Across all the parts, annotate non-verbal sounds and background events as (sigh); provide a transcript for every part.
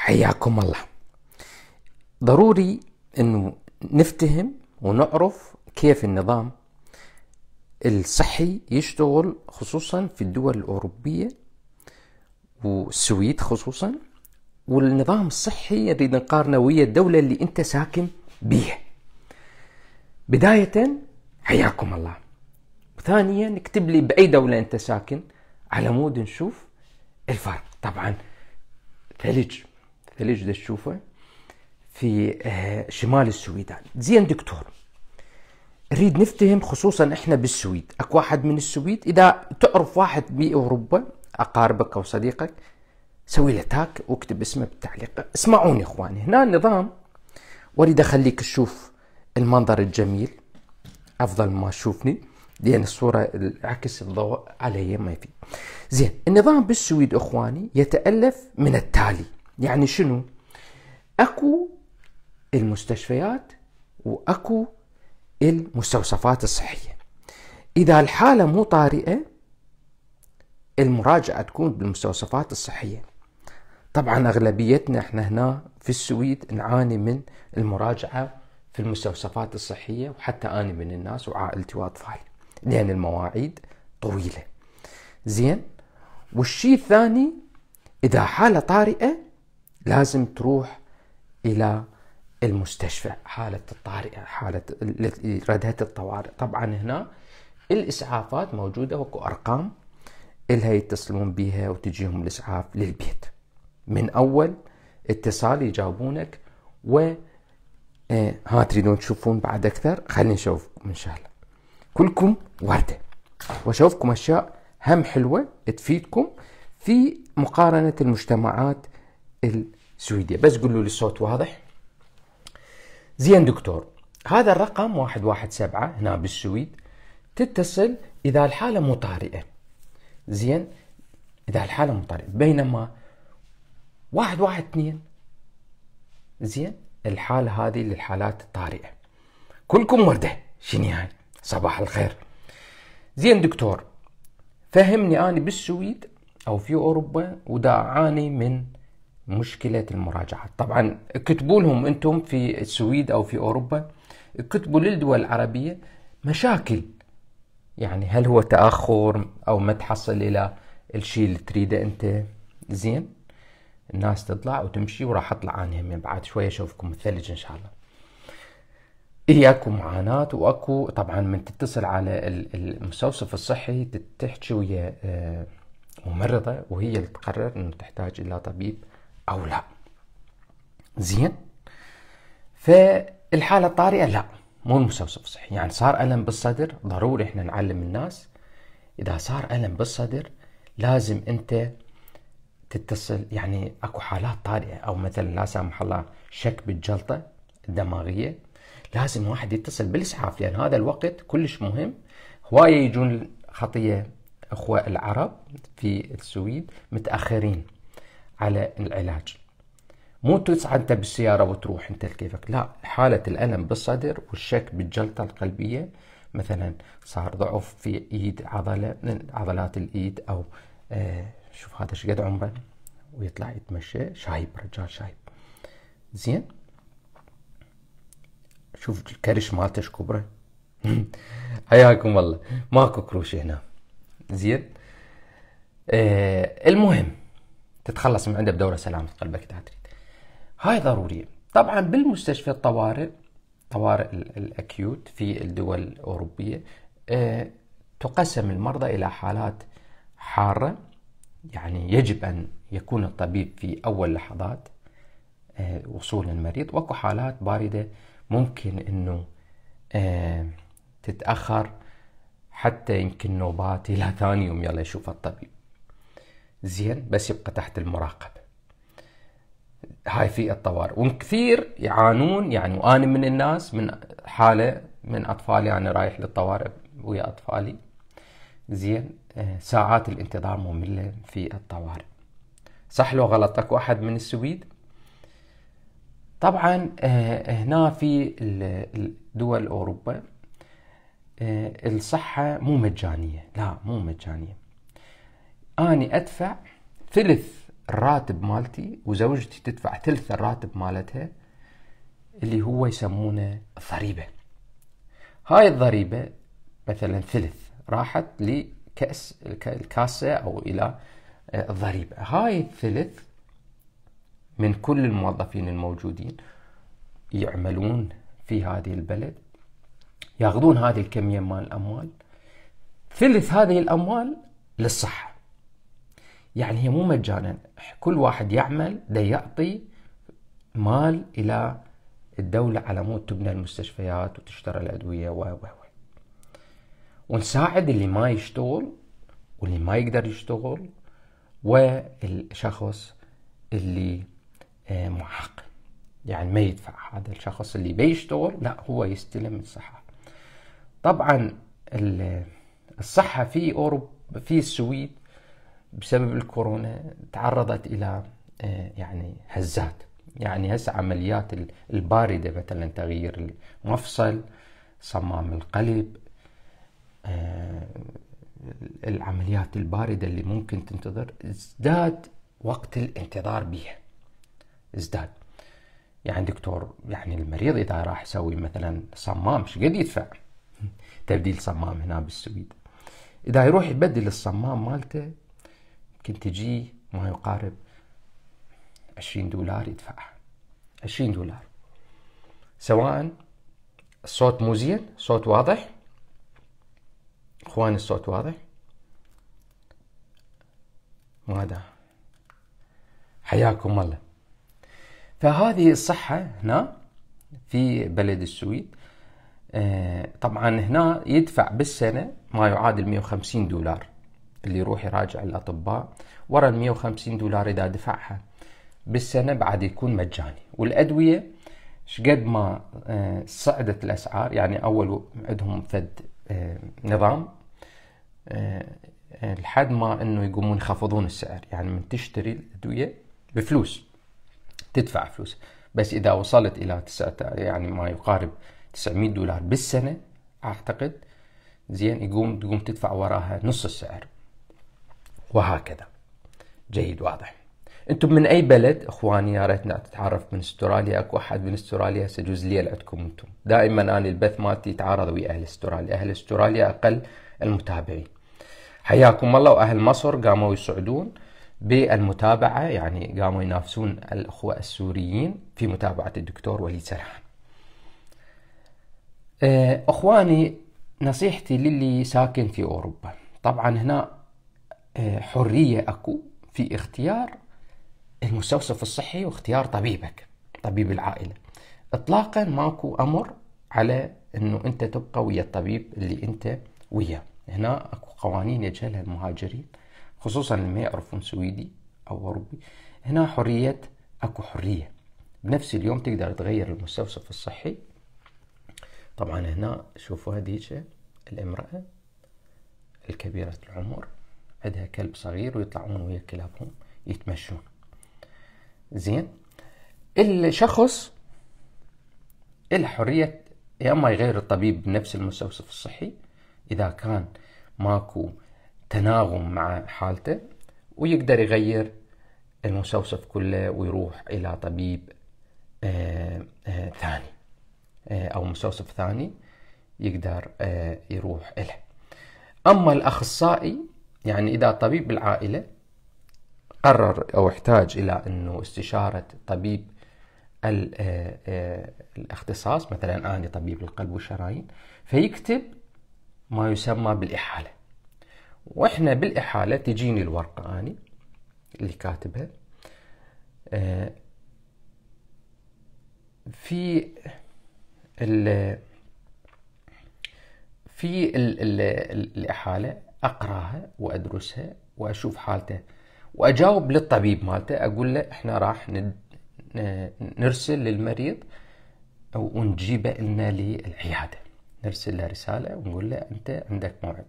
حياكم الله ضروري انه نفتهم ونعرف كيف النظام الصحي يشتغل خصوصا في الدول الأوروبية والسويد خصوصا والنظام الصحي نريد نقارنه ويا الدولة اللي أنت ساكن بيها بداية حياكم الله وثانيا اكتب لي بأي دولة أنت ساكن على مود نشوف الفرق طبعا ثلج اللي ده تشوفه في آه، شمال السويدان زين دكتور نريد نفتهم خصوصا احنا بالسويد اكو واحد من السويد اذا تعرف واحد باوروبا اقاربك او صديقك سوي له تاك واكتب اسمه بالتعليق اسمعوني اخواني هنا النظام واريد اخليك تشوف المنظر الجميل افضل ما تشوفني لان الصوره عكس الضوء علي ما يفيد زين النظام بالسويد اخواني يتالف من التالي يعني شنو اكو المستشفيات واكو المستوصفات الصحيه اذا الحاله مو طارئه المراجعه تكون بالمستوصفات الصحيه طبعا اغلبيتنا احنا هنا في السويد نعاني من المراجعه في المستوصفات الصحيه وحتى انا من الناس وعائلتي واطفالي لان المواعيد طويله زين والشيء الثاني اذا حاله طارئه لازم تروح الى المستشفى حالة الطارئة حالة ردهة الطوارئ طبعا هنا الإسعافات موجودة وكو أرقام إلها يتصلون بها وتجيهم الإسعاف للبيت من أول اتصال يجاوبونك و آه، ها تريدون تشوفون بعد أكثر خلينا نشوفكم إن شاء الله كلكم وردة وأشوفكم أشياء هم حلوة تفيدكم في مقارنة المجتمعات السويدية بس قول له الصوت واضح زين دكتور هذا الرقم 117 هنا بالسويد تتصل إذا الحالة مطارئة زين إذا الحالة مطارئة بينما 112 زين الحالة هذه للحالات الطارئة كلكم وردة شنو هاي صباح الخير زين دكتور فهمني أنا بالسويد أو في أوروبا ودا أعاني من مشكله المراجعه طبعا اكتبوا لهم انتم في السويد او في اوروبا اكتبوا للدول العربيه مشاكل يعني هل هو تاخر او ما تحصل الى الشيء اللي تريده انت زين الناس تطلع وتمشي وراح اطلع انا من بعد شويه اشوفكم الثلج ان شاء الله هي اكو معاناة واكو طبعا من تتصل على المستوصف الصحي تحكي ويا آه، ممرضة وهي اللي تقرر انه تحتاج الى طبيب او لا زين فالحاله الطارئه لا مو المسوسف الصحي يعني صار الم بالصدر ضروري احنا نعلم الناس اذا صار الم بالصدر لازم انت تتصل يعني اكو حالات طارئه او مثلا لا سامح الله شك بالجلطه الدماغيه لازم واحد يتصل بالاسعاف لان يعني هذا الوقت كلش مهم هوايه يجون خطيه اخوه العرب في السويد متاخرين على العلاج مو تسعى انت بالسياره وتروح انت كيفك لا حاله الالم بالصدر والشك بالجلطه القلبيه مثلا صار ضعف في ايد عضله من عضلات الايد او آه شوف هذا ايش قد عمره ويطلع يتمشى شايب رجال شايب زين شوف الكرش مالته كبره (laughs) حياكم الله ماكو كروش هنا زين آه المهم تتخلص من عنده بدوره سلامه قلبك تهاتريت هاي ضروريه طبعا بالمستشفى الطوارئ طوارئ الاكيوت في الدول الاوروبيه أه تقسم المرضى الى حالات حاره يعني يجب ان يكون الطبيب في اول لحظات أه وصول المريض واكو حالات بارده ممكن انه أه تتاخر حتى يمكن نوبات الى (laughs) ثاني يوم يلا يشوف الطبيب زين بس يبقى تحت المراقبه هاي في الطوارئ وكثير يعانون يعني وانا من الناس من حاله من اطفالي انا يعني رايح للطوارئ ويا اطفالي زين آه، ساعات الانتظار ممله في الطوارئ صح لو غلط اكو احد من السويد طبعا آه، هنا في دول اوروبا آه، الصحه مو مجانيه لا مو مجانيه اني ادفع ثلث الراتب مالتي وزوجتي تدفع ثلث الراتب مالتها اللي هو يسمونه الضريبة هاي الضريبة مثلا ثلث راحت لكأس الكاسة أو إلى آه، الضريبة هاي الثلث من كل الموظفين الموجودين يعملون في هذه البلد ياخذون هذه الكمية من الأموال ثلث هذه الأموال للصحة يعني هي مو مجانا كل واحد يعمل ده يعطي مال إلى الدولة على مود تبنى المستشفيات وتشترى الأدوية و و ونساعد اللي ما يشتغل واللي ما يقدر يشتغل والشخص اللي آه، معاق يعني ما يدفع هذا الشخص اللي بيشتغل لا هو يستلم الصحة طبعا الصحة في أوروبا في السويد بسبب الكورونا تعرضت الى آه، يعني هزات يعني هسه عمليات البارده مثلا تغيير المفصل صمام القلب آه، العمليات البارده اللي ممكن تنتظر ازداد وقت الانتظار بها ازداد يعني دكتور يعني المريض اذا راح يسوي مثلا صمام ايش قد يدفع تبديل صمام هنا بالسويد اذا يروح يبدل الصمام مالته كنت تجي ما يقارب عشرين دولار يدفعها عشرين دولار سواء الصوت مو زين صوت واضح اخواني الصوت واضح ماذا حياكم الله فهذه الصحة هنا في بلد السويد آه، طبعا هنا يدفع بالسنة ما يعادل 150 دولار اللي يروح يراجع الاطباء ورا ال 150 دولار اذا دفعها بالسنه بعد يكون مجاني والادويه شقد ما آه، صعدت الاسعار يعني اول عندهم فد آه، نظام آه، لحد ما انه يقومون يخفضون السعر يعني من تشتري الادويه بفلوس تدفع فلوس بس اذا وصلت الى تسعة يعني ما يقارب 900 دولار بالسنه اعتقد زين يقوم تقوم تدفع وراها نص السعر وهكذا جيد واضح انتم من اي بلد اخواني يا ريتنا تتعرف من استراليا اكو احد من استراليا سجوز ليل عندكم انتم دائما انا البث مالتي يتعارض ويا اهل استراليا اهل استراليا اقل المتابعين حياكم الله واهل مصر قاموا يصعدون بالمتابعه يعني قاموا ينافسون الاخوه السوريين في متابعه الدكتور وليد سرحان آه، اخواني نصيحتي للي ساكن في اوروبا طبعا هنا حرية أكو في اختيار المستوصف الصحي واختيار طبيبك طبيب العائلة إطلاقا ماكو أمر على أنه أنت تبقى ويا الطبيب اللي أنت وياه هنا أكو قوانين يجهلها المهاجرين خصوصا اللي ما يعرفون سويدي أو أوروبي هنا حرية أكو حرية بنفس اليوم تقدر تغير المستوصف الصحي طبعا هنا شوفوا هذيك الامرأة الكبيرة العمر عندها كلب صغير ويطلعون ويا كلابهم يتمشون زين الشخص الحرية يا اما يغير الطبيب بنفس المستوصف الصحي اذا كان ماكو تناغم مع حالته ويقدر يغير المستوصف كله ويروح الى طبيب آآ آه، آآ آه، ثاني آآ آه، او مستوصف ثاني يقدر يروح له اما الاخصائي يعني إذا طبيب العائلة قرر أو احتاج إلى أنه استشارة طبيب آه، آه، الاختصاص مثلا أنا طبيب القلب والشرايين فيكتب ما يسمى بالإحالة وإحنا بالإحالة تجيني الورقة أني اللي كاتبها آه، في ال في الـ الـ الإحالة اقراها وادرسها واشوف حالته واجاوب للطبيب مالته اقول له احنا راح نرسل للمريض ونجيبه لنا للعياده نرسل له رساله ونقول له انت عندك موعد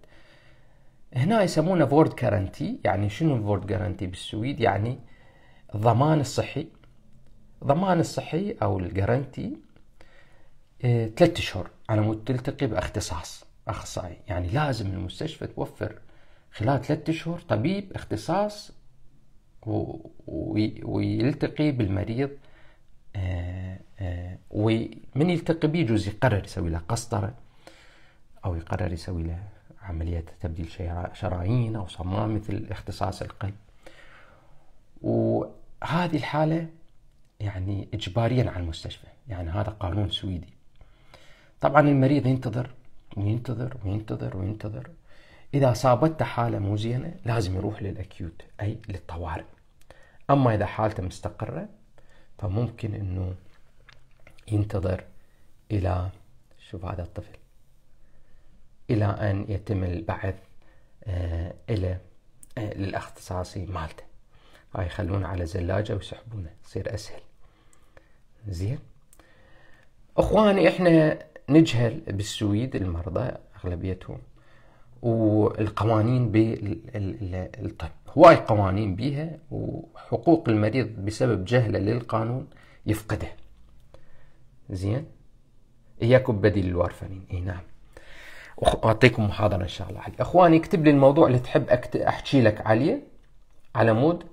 هنا يسمونه فورد كارنتي يعني شنو فورد كارنتي بالسويد يعني الضمان الصحي ضمان الصحي او الجارنتي آه، ثلاثة اشهر على مود تلتقي باختصاص اخصائي يعني لازم المستشفى توفر خلال ثلاثة اشهر طبيب اختصاص و... ويلتقي بالمريض آه، آه، ومن يلتقي به يجوز يقرر يسوي له قسطرة أو يقرر يسوي له عملية تبديل شرايين أو صمام مثل اختصاص القلب وهذه الحالة يعني إجباريا على المستشفى يعني هذا قانون سويدي طبعا المريض ينتظر وينتظر وينتظر وينتظر إذا صابته حالة مو زينة لازم يروح للأكيوت أي للطوارئ أما إذا حالته مستقرة فممكن أنه ينتظر إلى شوف هذا الطفل إلى أن يتم البعث آه، إلى آه، للاختصاصي مالته هاي يخلونه على زلاجة ويسحبونه يصير أسهل زين أخواني إحنا نجهل بالسويد المرضى اغلبيتهم والقوانين بالطب هواي قوانين بيها وحقوق المريض بسبب جهله للقانون يفقده زين اياكم بديل الورفانين اي نعم اعطيكم محاضره ان شاء الله علي. اخواني اكتب لي الموضوع اللي تحب احكي لك عليه على مود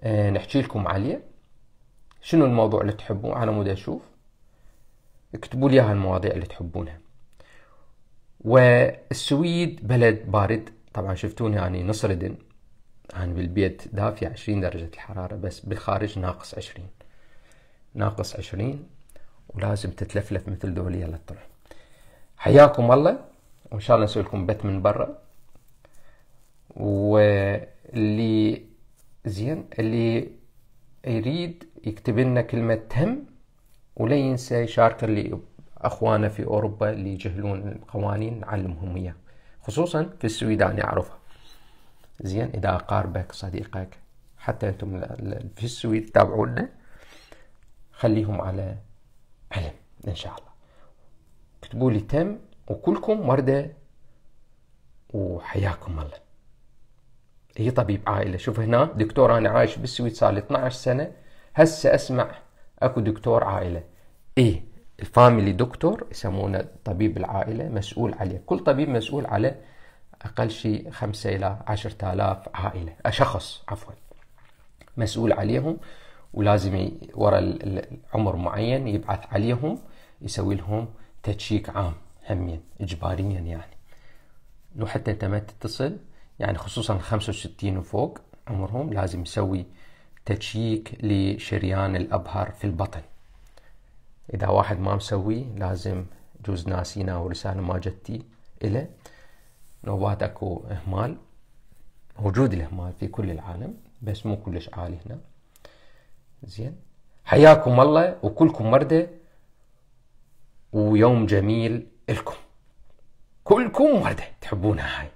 أه نحكي لكم عليه شنو الموضوع اللي تحبوه على مود اشوف اكتبوا لي المواضيع اللي تحبونها والسويد بلد بارد طبعا شفتوني يعني نصردن أنا يعني بالبيت دافي 20 درجة الحرارة بس بالخارج ناقص 20 ناقص 20 ولازم تتلفلف مثل دولية للطلع حياكم الله وإن شاء الله نسوي لكم بث من برا واللي زين اللي يريد يكتب لنا كلمة هم ولا ينسى يشارك اللي أخوانه في أوروبا اللي يجهلون القوانين نعلمهم إياه خصوصا في السويد أنا أعرفها زين إذا أقاربك صديقك حتى أنتم في السويد تابعونا خليهم على علم إن شاء الله اكتبوا لي تم وكلكم وردة وحياكم الله هي طبيب عائلة شوف هنا دكتور أنا عايش بالسويد صار لي 12 سنة هسه أسمع اكو دكتور عائله اي فاميلي دكتور يسمونه طبيب العائله مسؤول عليه كل طبيب مسؤول على اقل شيء خمسة الى عشرة الاف عائله شخص عفوا مسؤول عليهم ولازم ورا العمر معين يبعث عليهم يسوي لهم تشيك عام همين اجباريا يعني لو حتى انت ما تتصل يعني خصوصا 65 وفوق عمرهم لازم يسوي تشييك لشريان الأبهر في البطن إذا واحد ما مسوي لازم جوز ناسينا ورسالة ما جتي إلى نوبات أكو إهمال موجود الإهمال في كل العالم بس مو كلش عالي هنا زين حياكم الله وكلكم مرده ويوم جميل لكم كلكم وردة تحبونها هاي